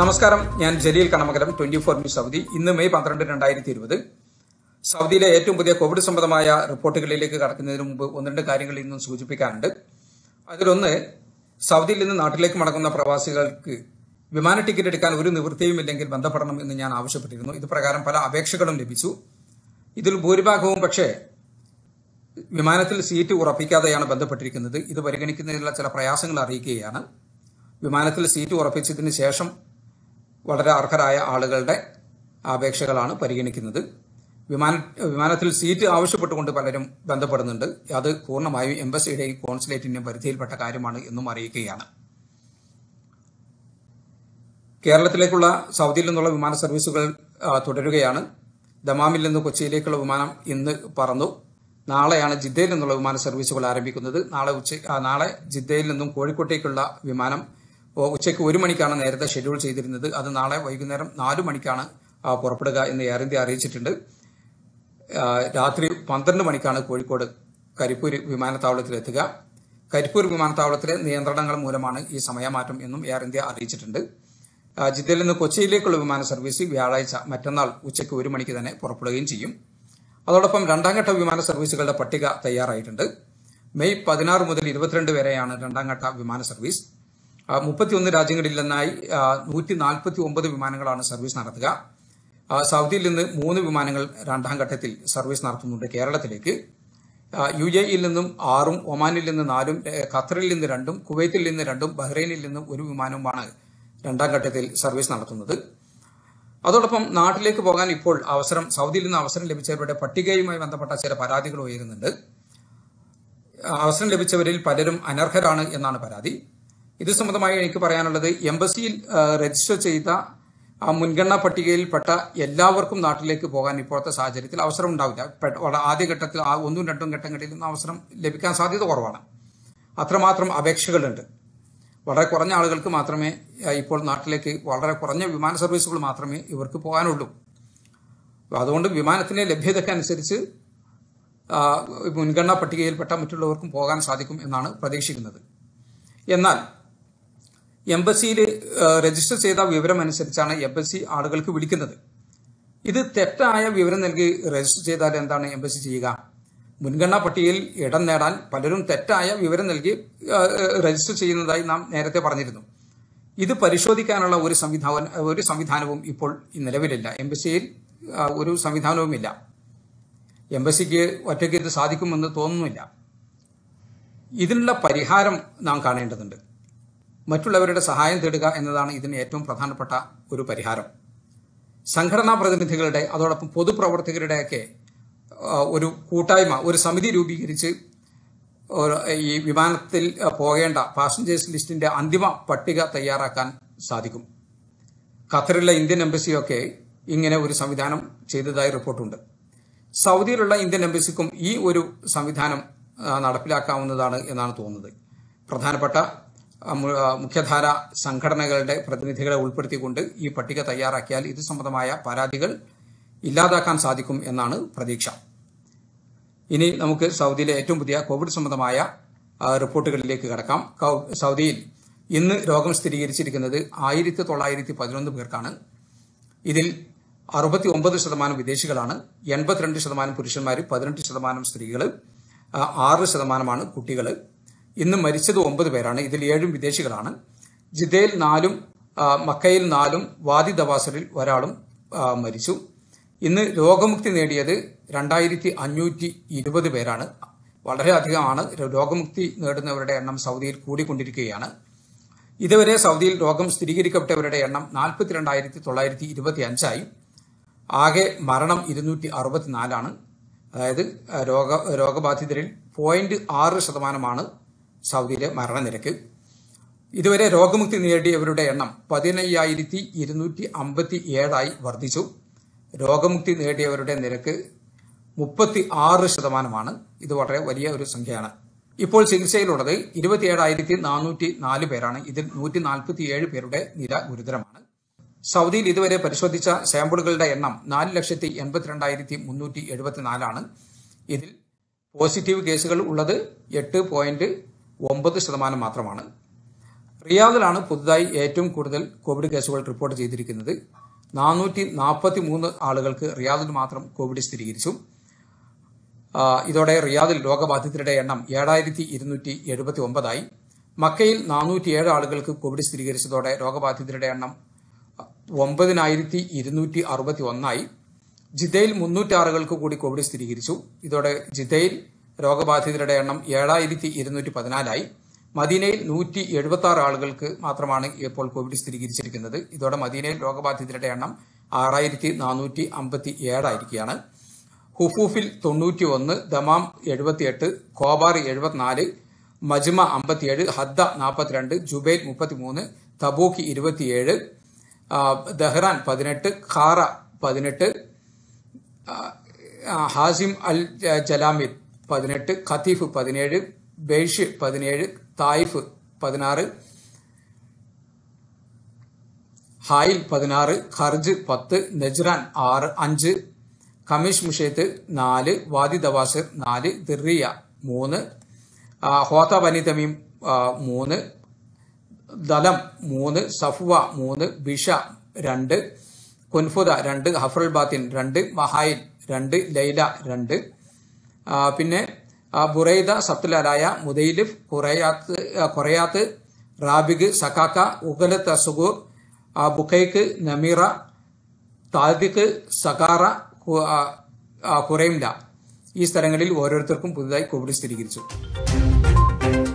നമസ്കാരം ഞാൻ Jaleel Kanamakalam twenty four news Saudi ഇന്ന് മെയ് പന്ത്രണ്ട് രണ്ടായിരത്തി ഇരുപത് സൗദിയിലെ ഏറ്റവും പുതിയ കോവിഡ് സംബന്ധമായ റിപ്പോർട്ടുകളിലേക്ക് കടക്കുന്നതിന് മുമ്പ് ഒന്ന് രണ്ട് കാര്യങ്ങൾ ഇന്നും സൂചിപ്പിക്കാനുണ്ട് അതിലൊന്ന് സൗദിയിൽ നിന്ന് നാട്ടിലേക്ക് മടങ്ങുന്ന പ്രവാസികൾക്ക് വിമാന ടിക്കറ്റ് എടുക്കാൻ ഒരു നിവൃത്തിയും ഇല്ലെങ്കിൽ ബന്ധപ്പെടണം എന്ന് ഞാൻ ആവശ്യപ്പെട്ടിരുന്നു ഇത് പ്രകാരം പല അപേക്ഷകളും ലഭിച്ചു ഇതിൽ ഭൂരിഭാഗവും പക്ഷേ വിമാനത്തിൽ സീറ്റ് ഉറപ്പിക്കാതെയാണ് ബന്ധപ്പെട്ടിരിക്കുന്നത് ഇത് പരിഗണിക്കുന്നതിനുള്ള ചില പ്രയാസങ്ങൾ അറിയിക്കുകയാണ് വിമാനത്തിൽ സീറ്റ് ഉറപ്പിച്ചതിന് ശേഷം വളരെ അർഹരായ ആളുകളുടെ അപേക്ഷകളാണ് പരിഗണിക്കുന്നത് വിമാന വിമാനത്തിൽ സീറ്റ് ആവശ്യപ്പെട്ടുകൊണ്ട് പലരും ബന്ധപ്പെടുന്നുണ്ട് അത് പൂർണ്ണമായും എംബസിയുടെയും കോൺസുലേറ്റിന്റെയും പരിധിയിൽപ്പെട്ട കാര്യമാണ് എന്നും അറിയിക്കുകയാണ് കേരളത്തിലേക്കുള്ള സൗദിയിൽ നിന്നുള്ള വിമാന സർവീസുകൾ തുടരുകയാണ് ദമാമിൽ നിന്ന് കൊച്ചിയിലേക്കുള്ള വിമാനം ഇന്ന് പറന്നു നാളെയാണ് ജിദ്ദയിൽ നിന്നുള്ള വിമാന സർവീസുകൾ ആരംഭിക്കുന്നത് നാളെ ഉച്ച നാളെ ജിദ്ദയിൽ നിന്നും കോഴിക്കോട്ടേക്കുള്ള വിമാനം ഉച്ചയ്ക്ക് ഒരു മണിക്കാണ് നേരത്തെ ഷെഡ്യൂൾ ചെയ്തിരുന്നത് അത് നാളെ വൈകുന്നേരം നാലു മണിക്കാണ് പുറപ്പെടുക എന്ന് എയർ ഇന്ത്യ അറിയിച്ചിട്ടുണ്ട് രാത്രി പന്ത്രണ്ട് മണിക്കാണ് കോഴിക്കോട് കരിപ്പൂർ വിമാനത്താവളത്തിലെത്തുക കരിപ്പൂർ വിമാനത്താവളത്തിലെ നിയന്ത്രണങ്ങൾ മൂലമാണ് ഈ സമയമാറ്റം എന്നും എയർ ഇന്ത്യ അറിയിച്ചിട്ടുണ്ട് ജിദ്ദയിൽ നിന്ന് കൊച്ചിയിലേക്കുള്ള വിമാന സർവീസ് വ്യാഴാഴ്ച മറ്റന്നാൾ ഉച്ചയ്ക്ക് ഒരു മണിക്ക് തന്നെ പുറപ്പെടുകയും ചെയ്യും അതോടൊപ്പം രണ്ടാംഘട്ട വിമാന സർവീസുകളുടെ പട്ടിക തയ്യാറായിട്ടുണ്ട് മെയ് പതിനാറ് മുതൽ ഇരുപത്തിരണ്ട് വരെയാണ് രണ്ടാംഘട്ട വിമാന സർവീസ് മുപ്പത്തിയൊന്ന് രാജ്യങ്ങളിൽ നിന്നായി നൂറ്റി നാൽപ്പത്തി ഒമ്പത് വിമാനങ്ങളാണ് സർവീസ് നടത്തുക സൗദിയിൽ നിന്ന് മൂന്ന് വിമാനങ്ങൾ രണ്ടാം ഘട്ടത്തിൽ സർവീസ് നടത്തുന്നുണ്ട് കേരളത്തിലേക്ക് യു എ ഇയിൽ നിന്നും ആറും ഒമാനിൽ നിന്ന് നാലും ഖത്തറിൽ നിന്ന് രണ്ടും കുവൈത്തിൽ നിന്ന് രണ്ടും ബഹ്റൈനിൽ നിന്നും ഒരു വിമാനവുമാണ് രണ്ടാം ഘട്ടത്തിൽ സർവീസ് നടത്തുന്നത് അതോടൊപ്പം നാട്ടിലേക്ക് പോകാൻ ഇപ്പോൾ അവസരം സൗദിയിൽ നിന്ന് അവസരം ലഭിച്ചവരുടെ പട്ടികയുമായി ബന്ധപ്പെട്ട ചില പരാതികൾ ഉയരുന്നുണ്ട് അവസരം ലഭിച്ചവരിൽ പലരും അനർഹരാണ് എന്നാണ് പരാതി ഇത് സംബന്ധമായി എനിക്ക് പറയാനുള്ളത് എംബസിയിൽ രജിസ്റ്റർ ചെയ്ത ആ മുൻഗണനാ പട്ടികയിൽപ്പെട്ട എല്ലാവർക്കും നാട്ടിലേക്ക് പോകാൻ ഇപ്പോഴത്തെ സാഹചര്യത്തിൽ അവസരം ഉണ്ടാവില്ല ആദ്യഘട്ടത്തിൽ ഒന്നും രണ്ടും ഘട്ടങ്ങളിൽ നിന്ന് അവസരം ലഭിക്കാൻ സാധ്യത കുറവാണ് അത്രമാത്രം അപേക്ഷകളുണ്ട് വളരെ കുറഞ്ഞ ആളുകൾക്ക് മാത്രമേ ഇപ്പോൾ നാട്ടിലേക്ക് വളരെ കുറഞ്ഞ വിമാന സർവീസുകൾ മാത്രമേ ഇവർക്ക് പോകാനുള്ളൂ അതുകൊണ്ട് വിമാനത്തിന്റെ ലഭ്യതയ്ക്ക് അനുസരിച്ച് മുൻഗണനാ പട്ടികയിൽപ്പെട്ട മറ്റുള്ളവർക്കും പോകാൻ സാധിക്കും എന്നാണ് പ്രതീക്ഷിക്കുന്നത് എന്നാൽ എംബസിയിൽ രജിസ്റ്റർ ചെയ്ത വിവരം അനുസരിച്ചാണ് എംബസി ആളുകൾക്ക് വിളിക്കുന്നത് ഇത് തെറ്റായ വിവരം നൽകി രജിസ്റ്റർ ചെയ്താൽ എന്താണ് എംബസി ചെയ്യുക മുൻഗണനാ പട്ടികയിൽ ഇടം നേടാൻ പലരും തെറ്റായ വിവരം നൽകി രജിസ്റ്റർ ചെയ്യുന്നതായി നാം നേരത്തെ പറഞ്ഞിരുന്നു ഇത് പരിശോധിക്കാനുള്ള ഒരു സംവിധാന ഒരു സംവിധാനവും ഇപ്പോൾ നിലവിലില്ല എംബസിയിൽ ഒരു സംവിധാനവുമില്ല എംബസിക്ക് ഒറ്റയ്ക്ക് ഇത് സാധിക്കുമെന്ന് തോന്നുന്നില്ല ഇതിനുള്ള പരിഹാരം നാം കാണേണ്ടതുണ്ട് മറ്റുള്ളവരുടെ സഹായം തേടുക എന്നതാണ് ഇതിന് ഏറ്റവും പ്രധാനപ്പെട്ട ഒരു പരിഹാരം സംഘടനാ പ്രതിനിധികളുടെ അതോടൊപ്പം പൊതുപ്രവർത്തകരുടെയൊക്കെ ഒരു കൂട്ടായ്മ ഒരു സമിതി രൂപീകരിച്ച് ഈ വിമാനത്തിൽ പോകേണ്ട പാസഞ്ചേഴ്സ് ലിസ്റ്റിന്റെ അന്തിമ പട്ടിക തയ്യാറാക്കാൻ സാധിക്കും ഖത്തറിലെ ഇന്ത്യൻ എംബസിയൊക്കെ ഇങ്ങനെ ഒരു സംവിധാനം ചെയ്തതായി റിപ്പോർട്ടുണ്ട് സൗദിയിലുള്ള ഇന്ത്യൻ എംബസിക്കും ഈ ഒരു സംവിധാനം നടപ്പിലാക്കാവുന്നതാണ് എന്നാണ് തോന്നുന്നത് പ്രധാനപ്പെട്ട മുഖ്യധാര സംഘടനകളുടെ പ്രതിനിധികളെ ഉൾപ്പെടുത്തിക്കൊണ്ട് ഈ പട്ടിക തയ്യാറാക്കിയാൽ ഇത് സംബന്ധമായ പരാതികൾ ഇല്ലാതാക്കാൻ സാധിക്കും എന്നാണ് പ്രതീക്ഷ ഇനി നമുക്ക് സൗദിയിലെ ഏറ്റവും പുതിയ കോവിഡ് സംബന്ധമായ റിപ്പോർട്ടുകളിലേക്ക് കടക്കാം സൗദിയിൽ ഇന്ന് രോഗം സ്ഥിരീകരിച്ചിരിക്കുന്നത് ആയിരത്തി തൊള്ളായിരത്തി പതിനൊന്ന് പേർക്കാണ് ഇതിൽ അറുപത്തി ഒമ്പത് ശതമാനം വിദേശികളാണ് എൺപത്തിരണ്ട് ശതമാനം പുരുഷന്മാർ പതിനെട്ട് ശതമാനം സ്ത്രീകൾ ആറ് ശതമാനമാണ് കുട്ടികൾ ഇന്ന് മരിച്ചത് ഒമ്പത് പേരാണ് ഇതിൽ ഏഴും വിദേശികളാണ് ജിദ്ദയിൽ നാലും മക്കയിൽ നാലും വാദി ദവാസറിൽ ഒരാളും മരിച്ചു ഇന്ന് രോഗമുക്തി നേടിയത് രണ്ടായിരത്തി അഞ്ഞൂറ്റി ഇരുപത് പേരാണ് വളരെയധികമാണ് രോഗമുക്തി നേടുന്നവരുടെ എണ്ണം സൗദിയിൽ കൂടിക്കൊണ്ടിരിക്കുകയാണ് ഇതുവരെ സൗദിയിൽ രോഗം സ്ഥിരീകരിക്കപ്പെട്ടവരുടെ എണ്ണം നാൽപ്പത്തിരണ്ടായിരത്തി തൊള്ളായിരത്തി ഇരുപത്തി അഞ്ചായി ആകെ മരണം ഇരുന്നൂറ്റി അറുപത്തിനാലാണ് അതായത് രോഗ രോഗബാധിതരിൽ പോയിന്റ് ആറ് ശതമാനമാണ് സൗദിയിലെ മരണനിരക്ക് ഇതുവരെ രോഗമുക്തി നേടിയവരുടെ എണ്ണം പതിനയ്യായിരത്തി ഇരുന്നൂറ്റി അമ്പത്തി ഏഴായി വർദ്ധിച്ചു രോഗമുക്തി നേടിയവരുടെ നിരക്ക് മുപ്പത്തി ആറ് ശതമാനമാണ് ഇത് വളരെ വലിയ ഒരു സംഖ്യയാണ് ഇപ്പോൾ ചികിത്സയിലുള്ളത് ഇരുപത്തിയേഴായിരത്തി നാനൂറ്റി നാല് പേരാണ് ഇതിൽ നൂറ്റി നാൽപ്പത്തിയേഴ് പേരുടെ നില ഗുരുതരമാണ് സൗദിയിൽ ഇതുവരെ പരിശോധിച്ച സാമ്പിളുകളുടെ എണ്ണം നാല് ലക്ഷത്തി എൺപത്തിരണ്ടായിരത്തി മുന്നൂറ്റി എഴുപത്തിനാലാണ് ഇതിൽ പോസിറ്റീവ് കേസുകൾ ഉള്ളത് എട്ട് പോയിന്റ് ഒമ്പത് ശതമാനം മാത്രമാണ് റിയാദിലാണ് പുതുതായി ഏറ്റവും കൂടുതൽ കോവിഡ് കേസുകൾ റിപ്പോർട്ട് ചെയ്തിരിക്കുന്നത് നാനൂറ്റി നാൽപ്പത്തി മൂന്ന് ആളുകൾക്ക് റിയാദിൽ മാത്രം കോവിഡ് സ്ഥിരീകരിച്ചു ഇതോടെ റിയാദിൽ രോഗബാധിതരുടെ എണ്ണം ഏഴായിരത്തി ഇരുന്നൂറ്റി എഴുപത്തി ഒമ്പതായി മക്കയിൽ നാനൂറ്റിയേഴ് ആളുകൾക്ക് കോവിഡ് സ്ഥിരീകരിച്ചതോടെ രോഗബാധിതരുടെ എണ്ണം ഒമ്പതിനായിരത്തി ഇരുന്നൂറ്റി അറുപത്തി ഒന്നായി ജിദ്ദയിൽ മുന്നൂറ്റാറുകൾക്ക് കൂടി കോവിഡ് സ്ഥിരീകരിച്ചു ഇതോടെ ജിദ്ദയിൽ രോഗബാധിതരുടെ എണ്ണം ഏഴായിരത്തി ഇരുന്നൂറ്റി പതിനാലായി മദീനയിൽ നൂറ്റി എഴുപത്തി ആറ് ആളുകൾക്ക് മാത്രമാണ് ഇപ്പോൾ കോവിഡ് സ്ഥിരീകരിച്ചിരിക്കുന്നത് ഇതോടെ മദീനയിൽ രോഗബാധിതരുടെ എണ്ണം ആറായിരത്തി നാനൂറ്റി അമ്പത്തി ഏഴായിരിക്കുകയാണ് ഹുഫൂഫിൽ തൊണ്ണൂറ്റി ഒന്ന് ദമാം എഴുപത്തിയെട്ട് കോബാർ എഴുപത്തിനാല് മജ്മ അമ്പത്തിയേഴ് ഹദ്ദ നാൽപ്പത്തിരണ്ട് ജുബൈൽ മുപ്പത്തിമൂന്ന് തബൂക്ക് ഇരുപത്തിയേഴ് ദഹ്റാൻ പതിനെട്ട് ഖാറ പതിനെട്ട് ഹാസിം അൽ ജലാമിദ് പതിനെട്ട് ഖതീഫ് പതിനേഴ് ബെയ്ഷ് പതിനേഴ് തായിഫ് പതിനാറ് ഹായിൽ പതിനാറ് ഖർജ് പത്ത് നജ്റാൻ ആറ് അഞ്ച് കമീഷ് മുഷേത്ത് നാല് വാദി ദവാസ് നാല് ദിറിയ മൂന്ന് ഹോത്ത വനിതമീം മൂന്ന് ദലം മൂന്ന് സഫ്വ മൂന്ന് ബിഷ രണ്ട് കുൻഫുദ രണ്ട് ഹഫറുൽ ബാത്തിൻ രണ്ട് മഹായിൽ രണ്ട് ലൈല രണ്ട് പിന്നെ ബുറൈദ സബ്തുലാലായ മുദൈലിഫ് കുറയാത്ത് കുറയാത്ത് റാബിഗ് സക്കാക്ക ഉഗലത്ത് അസുഗൂർ ബുഖൈക്ക് നമീറ താദിഖ് സകാറ ഖുറൈംല ഈ സ്ഥലങ്ങളിൽ ഓരോരുത്തർക്കും പുതുതായി കോവിഡ് സ്ഥിരീകരിച്ചു